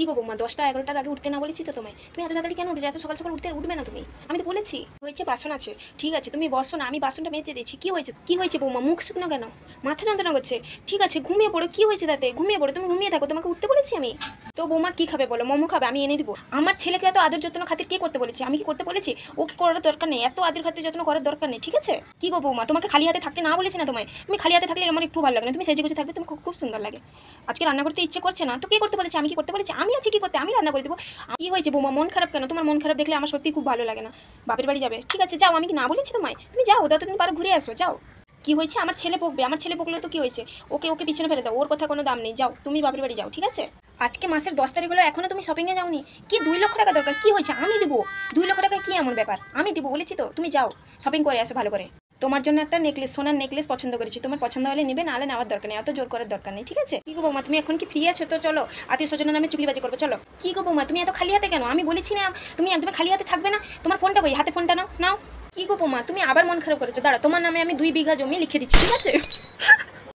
কি গো মা দশটা এগারোটার আগে উঠতে না বলেছি তো তোমায় তুমি এত তাড়াতাড়ি কেন উঠে এত সকাল সকাল উঠতে উঠবে না তুমি আমি তো বলেছি হয়েছে বাসন আছে ঠিক আছে তুমি বসো না আমি বাসনটা মেজে দিচ্ছি কী হয়েছে কী হয়েছে বৌমা মুখ শুকনো কেন মাথা যন্ত্রণা করছে ঠিক আছে ঘুমিয়ে পড়ো কী হয়েছে তাতে ঘুমিয়ে পড়ো তুমি ঘুমিয়ে থাকো তোমাকে উঠতে বলেছি আমি তো বৌমা কী খাবে বলো মোমো খাবে আমি এনে দিব আমার ছেলেকে এত আদর যত্ন খাতির কে করতে বলেছি আমি কি করতে বলেছি ও করার দরকার নেই এত আদর খাতির যত্ন করার দরকার নেই ঠিক আছে কি গো বৌমা তোমাকে খালি হাতে থাকতে না বলেছি না তোমায় তুমি খালি হাতে থাকলে আমার একটু ভালো লাগে না তুমি সেজে গুছে থাকবে তুমি খুব সুন্দর লাগে আজকে রান্না করতে ইচ্ছে করছে না তো কে করতে বলেছি আমি কি করতে বলেছি আমি আমি আছি কি করতে আমি রান্না করে দেবো কি হয়েছে বৌমা মন খারাপ কেন তোমার মন খারাপ দেখলে আমার সত্যি খুব ভালো লাগে না বাপের বাড়ি যাবে ঠিক আছে যাও আমি কি না বলেছি তোমায় তুমি যাও তুমি পারো ঘুরে আসো যাও কি হয়েছে আমার ছেলে পকবে আমার ছেলে পকলে তো কি হয়েছে ওকে ওকে পিছনে ফেলে দাও ওর কথা কোনো দাম নেই যাও তুমি বাপের বাড়ি যাও ঠিক আছে আজকে মাসের দশ তারিখ হলো এখনো তুমি শপিংয়ে যাওনি কি দুই লক্ষ টাকা দরকার কি হয়েছে আমি দেবো দুই লক্ষ টাকা কি এমন ব্যাপার আমি দেবো বলেছি তো তুমি যাও শপিং করে আসো ভালো করে তোমার জন্য একটা নেকলেস সোনার নেকলেস পছন্দ করেছি তোমার পছন্দ হলে নেবে নাহলে নেওয়ার দরকার নেই এত জোর করার দরকার নেই ঠিক আছে কি গো বৌমা তুমি এখন কি ফ্রি আছো তো চলো আত্মীয় স্বজনের নামে চুকলিবাজি করবো চলো কি গো বৌমা তুমি এত খালি হাতে কেন আমি বলেছি না তুমি একদমই খালি হাতে থাকবে না তোমার ফোনটা কই হাতে ফোনটা নাও নাও কি গো বৌমা তুমি আবার মন খারাপ করেছো দাঁড়া তোমার নামে আমি দুই বিঘা জমি লিখে দিচ্ছি ঠিক আছে